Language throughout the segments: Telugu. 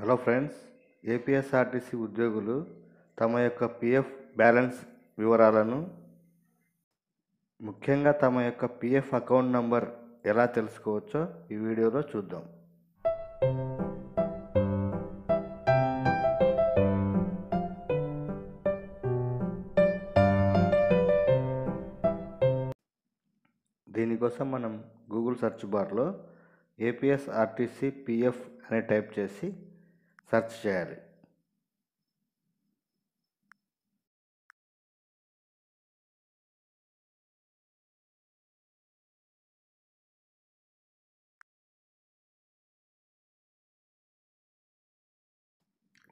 హలో ఫ్రెండ్స్ ఏపీఎస్ఆర్టీసీ ఉద్యోగులు తమ యొక్క పిఎఫ్ బ్యాలెన్స్ వివరాలను ముఖ్యంగా తమ యొక్క పిఎఫ్ అకౌంట్ నంబర్ ఎలా తెలుసుకోవచ్చో ఈ వీడియోలో చూద్దాం దీనికోసం మనం గూగుల్ సెర్చ్ బార్లో ఏపీఎస్ఆర్టీసీ పిఎఫ్ అని టైప్ చేసి సెర్చ్ చేయాలి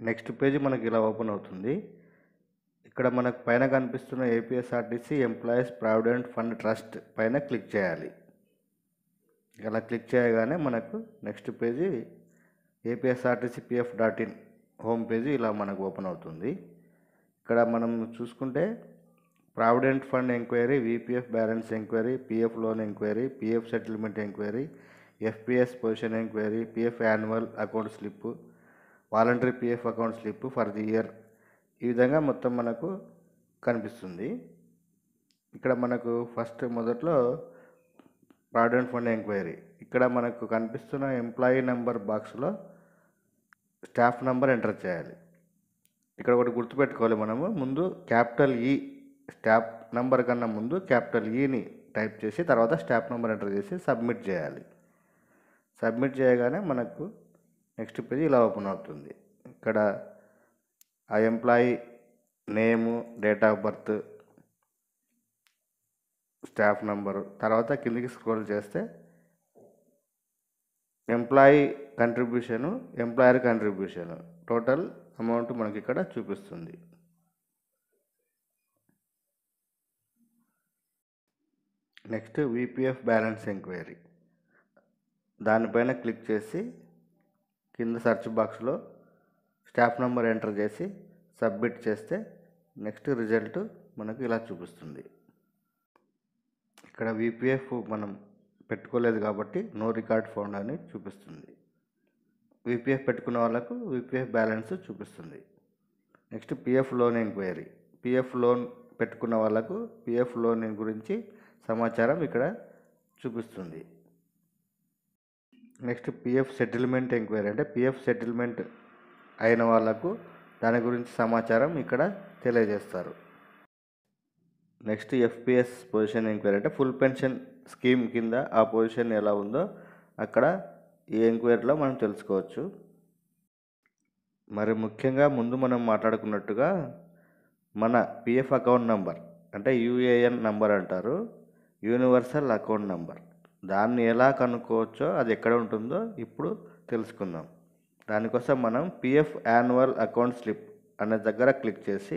నెక్స్ట్ పేజ్ మనకి ఇలా ఓపెన్ అవుతుంది ఇక్కడ మనకు పైన కనిపిస్తున్న APSRTC employees provident fund trust పైన క్లిక్ చేయాలి ఇలా క్లిక్ చేయగానే మనకు నెక్స్ట్ పేజీ APSRTC PF dot in home పేజీ ఇలా మనకు ఓపెన్ అవుతుంది ఇక్కడ మనం చూసుకుంటే provident fund enquiry VPF balance enquiry PF loan enquiry PF settlement enquiry FPS position enquiry PF annual account slip voluntary PF account slip for the year ఈ విధంగా మొత్తం మనకు కనిపిస్తుంది ఇక్కడ మనకు ఫస్ట్ మొదట్లో ప్రావిడెంట్ ఫండ్ ఎంక్వైరీ ఇక్కడ మనకు కనిపిస్తున్న ఎంప్లాయీ నెంబర్ బాక్స్లో స్టాఫ్ నెంబర్ ఎంటర్ చేయాలి ఇక్కడ ఒకటి గుర్తుపెట్టుకోవాలి మనము ముందు క్యాపిటల్ ఈ స్టాఫ్ నెంబర్ కన్నా ముందు క్యాపిటల్ ఈని టైప్ చేసి తర్వాత స్టాఫ్ నెంబర్ ఎంటర్ చేసి సబ్మిట్ చేయాలి సబ్మిట్ చేయగానే మనకు నెక్స్ట్ పేజ్ ఇలా ఓపెన్ అవుతుంది ఇక్కడ ఆ employee name date of birth staff number తర్వాత కిందికి స్క్రోల్ చేస్తే employee contribution employer contribution total amount మనకి ఇక్కడ చూపిస్తుంది నెక్స్ట్ విపిఎఫ్ బ్యాలెన్స్ ఎంక్వైరీ దానిపైన క్లిక్ చేసి కింద సర్చ్ బాక్స్లో స్టాఫ్ నెంబర్ ఎంటర్ చేసి సబ్మిట్ చేస్తే నెక్స్ట్ రిజల్ట్ మనకు ఇలా చూపిస్తుంది ఇక్కడ విపిఎఫ్ మనం పెట్టుకోలేదు కాబట్టి నో రికార్డ్ ఫౌండ్ అని చూపిస్తుంది విపిఎఫ్ పెట్టుకున్న వాళ్ళకు విపిఎఫ్ బ్యాలెన్స్ చూపిస్తుంది next PF loan enquiry PF loan పెట్టుకున్న వాళ్ళకు పిఎఫ్ లోన్ గురించి సమాచారం ఇక్కడ చూపిస్తుంది నెక్స్ట్ పిఎఫ్ సెటిల్మెంట్ ఎంక్వైరీ అంటే పిఎఫ్ సెటిల్మెంట్ అయిన వాళ్ళకు దాని గురించి సమాచారం ఇక్కడ తెలియజేస్తారు నెక్స్ట్ ఎఫ్పిఎస్ పొజిషన్ ఎంక్వైరీ అంటే ఫుల్ పెన్షన్ స్కీమ్ కింద ఆ పొజిషన్ ఎలా ఉందో అక్కడ ఈ ఎంక్వైరీలో మనం తెలుసుకోవచ్చు మరి ముఖ్యంగా ముందు మనం మాట్లాడుకున్నట్టుగా మన పిఎఫ్ అకౌంట్ నంబర్ అంటే యూఏఎన్ నంబర్ అంటారు యూనివర్సల్ అకౌంట్ నంబర్ దాన్ని ఎలా కనుక్కోవచ్చో అది ఎక్కడ ఉంటుందో ఇప్పుడు తెలుసుకుందాం దానికోసం మనం పిఎఫ్ యాన్యువల్ అకౌంట్ స్లిప్ అనే దగ్గర క్లిక్ చేసి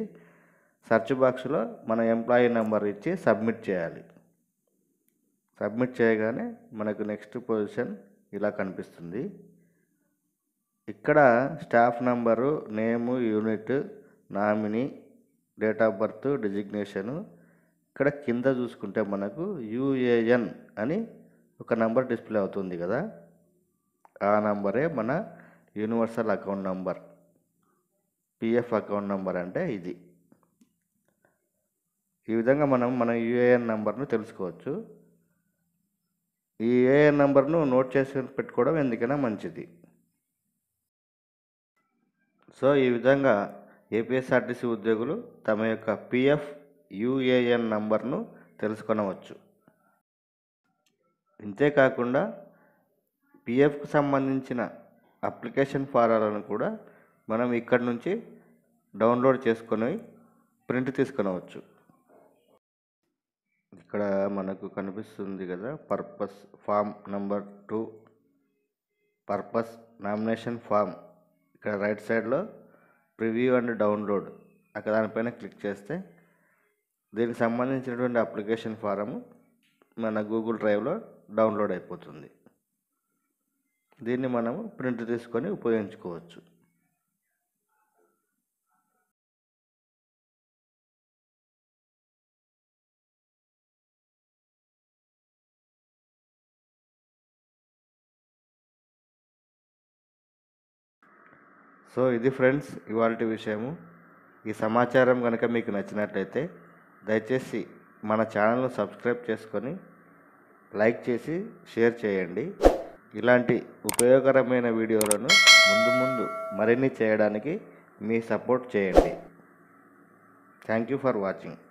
సెర్చ్ బాక్స్లో మన ఎంప్లాయీ నెంబర్ ఇచ్చి సబ్మిట్ చేయాలి సబ్మిట్ చేయగానే మనకు నెక్స్ట్ పొజిషన్ ఇలా కనిపిస్తుంది ఇక్కడ staff number name unit nominee date of birth designation ఇక్కడ కింద చూసుకుంటే మనకు యూఏఎన్ అని ఒక నెంబర్ డిస్ప్లే అవుతుంది కదా ఆ నంబరే మన universal account number PF account number అంటే ఇది ఈ విధంగా మనం మన యూఏఎన్ నెంబర్ను తెలుసుకోవచ్చు ఈ యుఏఎన్ నెంబర్ను నోట్ చేసి పెట్టుకోవడం ఎందుకైనా మంచిది సో ఈ విధంగా ఏపీఎస్ఆర్టీసీ ఉద్యోగులు తమ యొక్క పిఎఫ్ యూఏఎన్ నంబర్ను తెలుసుకొనవచ్చు ఇంతేకాకుండా పిఎఫ్కు సంబంధించిన అప్లికేషన్ ఫారాలను కూడా మనం ఇక్కడి నుంచి డౌన్లోడ్ చేసుకొని ప్రింట్ తీసుకొనవచ్చు ఇక్కడ మనకు కనిపిస్తుంది కదా purpose form number two purpose nomination form ఇక్కడ రైట్ సైడ్లో ప్రివ్యూ అండ్ డౌన్లోడ్ అక్కడ దానిపైన క్లిక్ చేస్తే దీనికి సంబంధించినటువంటి అప్లికేషన్ ఫారము మన గూగుల్ డ్రైవ్లో డౌన్లోడ్ అయిపోతుంది దీన్ని మనము ప్రింట్ తీసుకొని ఉపయోగించుకోవచ్చు సో ఇది ఫ్రెండ్స్ ఇవాళ విషయము ఈ సమాచారం కనుక మీకు నచ్చినట్లయితే దయచేసి మన ఛానల్ను సబ్స్క్రైబ్ చేసుకొని లైక్ చేసి షేర్ చేయండి ఇలాంటి ఉపయోగకరమైన వీడియోలను ముందు ముందు మరిన్ని చేయడానికి మీ సపోర్ట్ చేయండి థ్యాంక్ యూ ఫర్ వాచింగ్